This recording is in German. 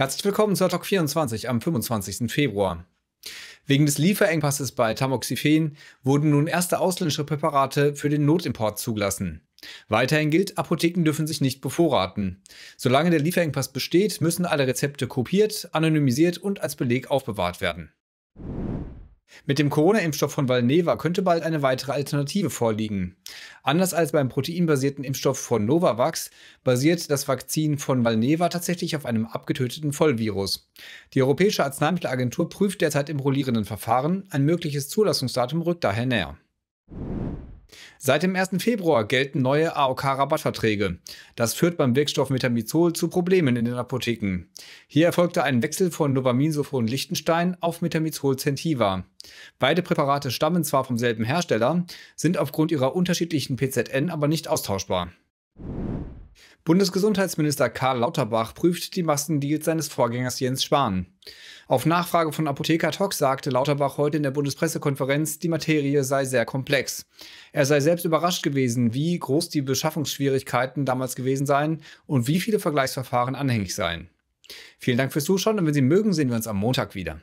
Herzlich willkommen zur Talk 24 am 25. Februar. Wegen des Lieferengpasses bei Tamoxifen wurden nun erste ausländische Präparate für den Notimport zugelassen. Weiterhin gilt, Apotheken dürfen sich nicht bevorraten. Solange der Lieferengpass besteht, müssen alle Rezepte kopiert, anonymisiert und als Beleg aufbewahrt werden. Mit dem Corona-Impfstoff von Valneva könnte bald eine weitere Alternative vorliegen. Anders als beim proteinbasierten Impfstoff von Novavax basiert das Vakzin von Valneva tatsächlich auf einem abgetöteten Vollvirus. Die Europäische Arzneimittelagentur prüft derzeit im rollierenden Verfahren. Ein mögliches Zulassungsdatum rückt daher näher. Seit dem 1. Februar gelten neue AOK-Rabattverträge. Das führt beim Wirkstoff Metamizol zu Problemen in den Apotheken. Hier erfolgte ein Wechsel von Novaminsulfon Lichtenstein auf Metamizol Centiva. Beide Präparate stammen zwar vom selben Hersteller, sind aufgrund ihrer unterschiedlichen PZN aber nicht austauschbar. Bundesgesundheitsminister Karl Lauterbach prüft die Maskendeals seines Vorgängers Jens Spahn. Auf Nachfrage von Apotheker Tox sagte Lauterbach heute in der Bundespressekonferenz, die Materie sei sehr komplex. Er sei selbst überrascht gewesen, wie groß die Beschaffungsschwierigkeiten damals gewesen seien und wie viele Vergleichsverfahren anhängig seien. Vielen Dank fürs Zuschauen und wenn Sie mögen, sehen wir uns am Montag wieder.